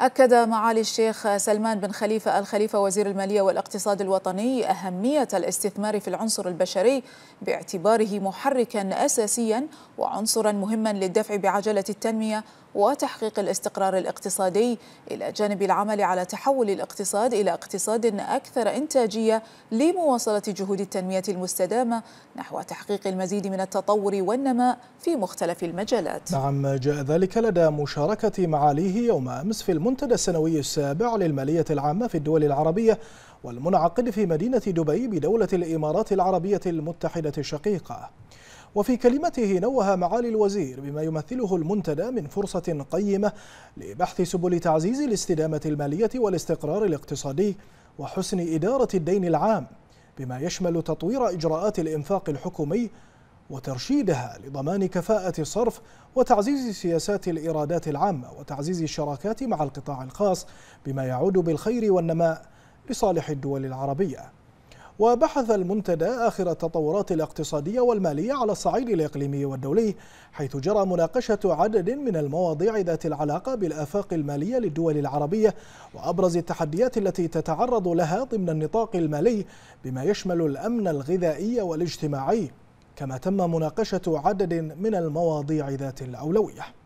أكد معالي الشيخ سلمان بن خليفة الخليفة وزير المالية والاقتصاد الوطني أهمية الاستثمار في العنصر البشري باعتباره محركا أساسيا وعنصرا مهما للدفع بعجلة التنمية وتحقيق الاستقرار الاقتصادي إلى جانب العمل على تحول الاقتصاد إلى اقتصاد أكثر إنتاجية لمواصلة جهود التنمية المستدامة نحو تحقيق المزيد من التطور والنماء في مختلف المجالات. نعم جاء ذلك لدى مشاركة معاليه يوم أمس في المنتدى السنوي السابع للمالية العامة في الدول العربية والمنعقد في مدينة دبي بدولة الإمارات العربية المتحدة الشقيقة وفي كلمته نوه معالي الوزير بما يمثله المنتدى من فرصة قيمة لبحث سبل تعزيز الاستدامة المالية والاستقرار الاقتصادي وحسن إدارة الدين العام بما يشمل تطوير إجراءات الإنفاق الحكومي وترشيدها لضمان كفاءة الصرف وتعزيز سياسات الإيرادات العامة وتعزيز الشراكات مع القطاع الخاص بما يعود بالخير والنماء لصالح الدول العربية وبحث المنتدى آخر التطورات الاقتصادية والمالية على الصعيد الإقليمي والدولي حيث جرى مناقشة عدد من المواضيع ذات العلاقة بالآفاق المالية للدول العربية وأبرز التحديات التي تتعرض لها ضمن النطاق المالي بما يشمل الأمن الغذائي والاجتماعي كما تم مناقشة عدد من المواضيع ذات الأولوية